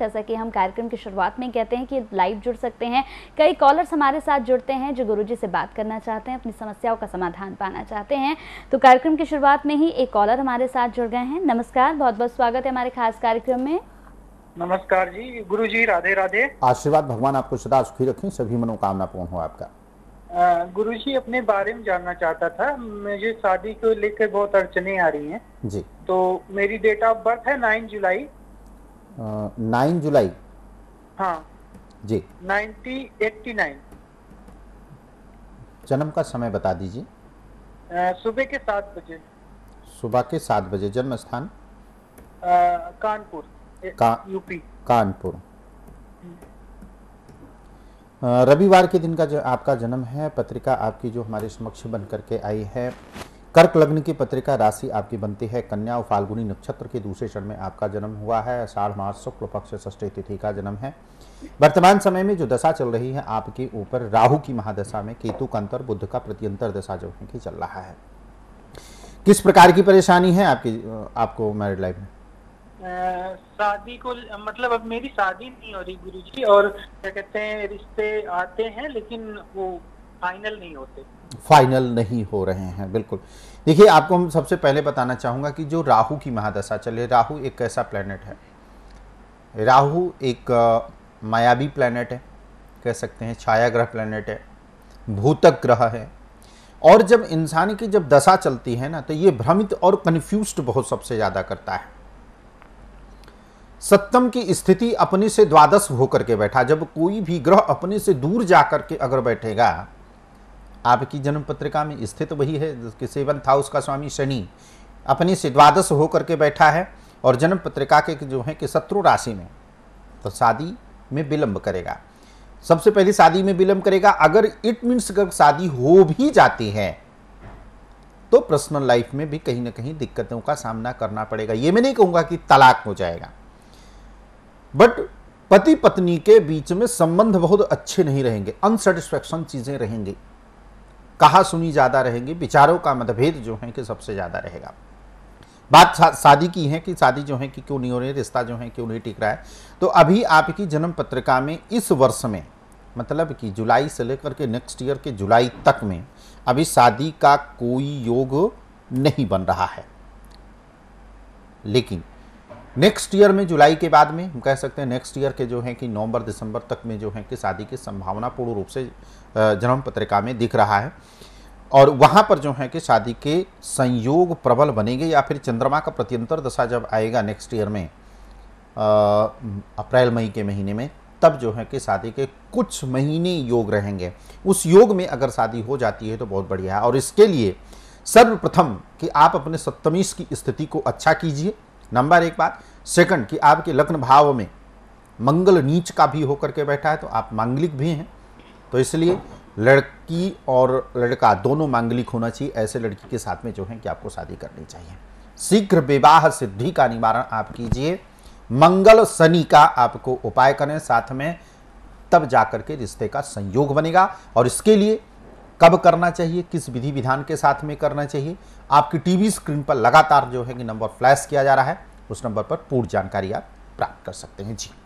जैसा कि हम कार्यक्रम की शुरुआत में कहते हैं कि लाइव जुड़ सकते हैं कई कॉलर्स हमारे साथ जुड़ते हैं जो गुरुजी से बात करना चाहते हैं अपनी समस्याओं का समाधान पाना चाहते हैं तो कार्यक्रम की शुरुआत में ही एक कॉलर हमारे साथ जुड़ गए हैं नमस्कार बहुत बहुत स्वागत है हमारे खास कार्यक्रम में नमस्कार जी गुरु जी राधे राधे आशीर्वाद भगवान आपको सदा सुखी रखें सभी मनोकामना पूर्ण हो आपका गुरु जी अपने बारे में जानना चाहता था मुझे शादी को लेकर बहुत अड़चने आ रही है जी तो मेरी डेट ऑफ बर्थ है नाइन जुलाई नाइन जुलाई हाँ जी 1989 जन्म का समय बता दीजिए सुबह के सात बजे सुबह के सात बजे जन्म स्थान कानपुर का, यूपी कानपुर हम्म। रविवार के दिन का जो आपका जन्म है पत्रिका आपकी जो हमारे समक्ष बन करके आई है कर्क लग्न की पत्रिका राशि आपकी बनती है कन्या और फाल्गुनी नक्षत्र के दूसरे क्षण में आपका जन्म हुआ है साढ़ मार्च शुक्ल पक्ष षष्ठी तिथि का जन्म है वर्तमान समय में जो दशा चल रही है आपके ऊपर राहु की महादशा में केतु का अंतर बुद्ध का प्रत्यंतर दशा जो है कि चल रहा है किस प्रकार की परेशानी है आपकी आपको मैरिड लाइफ में शादी को मतलब अब मेरी शादी नहीं हो रही गुरुजी और क्या कहते हैं रिश्ते आते हैं लेकिन वो फाइनल नहीं होते फाइनल नहीं हो रहे हैं बिल्कुल देखिए आपको हम सबसे पहले बताना चाहूँगा कि जो राहु की महादशा चले राहु एक कैसा प्लेनेट है राहु एक मायावी प्लेनेट है कह सकते हैं छाया ग्रह प्लेनेट है भूतक ग्रह है और जब इंसान की जब दशा चलती है ना तो ये भ्रमित और कन्फ्यूज बहुत सबसे ज़्यादा करता है सप्तम की स्थिति अपने से द्वादश होकर के बैठा जब कोई भी ग्रह अपने से दूर जाकर के अगर बैठेगा आपकी जन्म पत्रिका में स्थित तो वही है जिसके सेवन था उसका स्वामी शनि अपनी से द्वादश होकर के बैठा है और जन्म पत्रिका के जो है कि शत्रु राशि में तो शादी में विलंब करेगा सबसे पहले शादी में विलंब करेगा अगर इट मीन्स अगर शादी हो भी जाती है तो पर्सनल लाइफ में भी कहीं ना कहीं दिक्कतों का सामना करना पड़ेगा ये मैं नहीं कहूंगा कि तलाक हो जाएगा बट पति पत्नी के बीच में संबंध बहुत अच्छे नहीं रहेंगे अनसेटिस्फैक्शन चीज़ें रहेंगी कहा सुनी ज़्यादा रहेगी विचारों का मतभेद जो है कि सबसे ज़्यादा रहेगा बात शादी की है कि शादी जो है कि क्यों नहीं हो रही रिश्ता जो है क्यों नहीं टिक रहा है तो अभी आपकी जन्म पत्रिका में इस वर्ष में मतलब कि जुलाई से लेकर के नेक्स्ट ईयर के जुलाई तक में अभी शादी का कोई योग नहीं बन रहा है लेकिन नेक्स्ट ईयर में जुलाई के बाद में हम कह सकते हैं नेक्स्ट ईयर के जो है कि नवंबर दिसंबर तक में जो है कि शादी की संभावना पूर्ण रूप से जन्म पत्रिका में दिख रहा है और वहाँ पर जो है कि शादी के संयोग प्रबल बनेंगे या फिर चंद्रमा का प्रत्यंतर दशा जब आएगा नेक्स्ट ईयर में अप्रैल मई के महीने में तब जो है कि शादी के कुछ महीने योग रहेंगे उस योग में अगर शादी हो जाती है तो बहुत बढ़िया है और इसके लिए सर्वप्रथम कि आप अपने सप्तमीश की स्थिति को अच्छा कीजिए नंबर एक बात सेकंड कि आपके लग्न भाव में मंगल नीच का भी होकर के बैठा है तो आप मांगलिक भी हैं तो इसलिए लड़की और लड़का दोनों मांगलिक होना चाहिए ऐसे लड़की के साथ में जो है कि आपको शादी करनी चाहिए शीघ्र विवाह सिद्धि का निवारण आप कीजिए मंगल शनि का आपको उपाय करें साथ में तब जाकर के रिश्ते का संयोग बनेगा और इसके लिए कब करना चाहिए किस विधि विधान के साथ में करना चाहिए आपकी टीवी स्क्रीन पर लगातार जो है कि नंबर फ्लैश किया जा रहा है उस नंबर पर पूर्ण जानकारी आप प्राप्त कर सकते हैं जी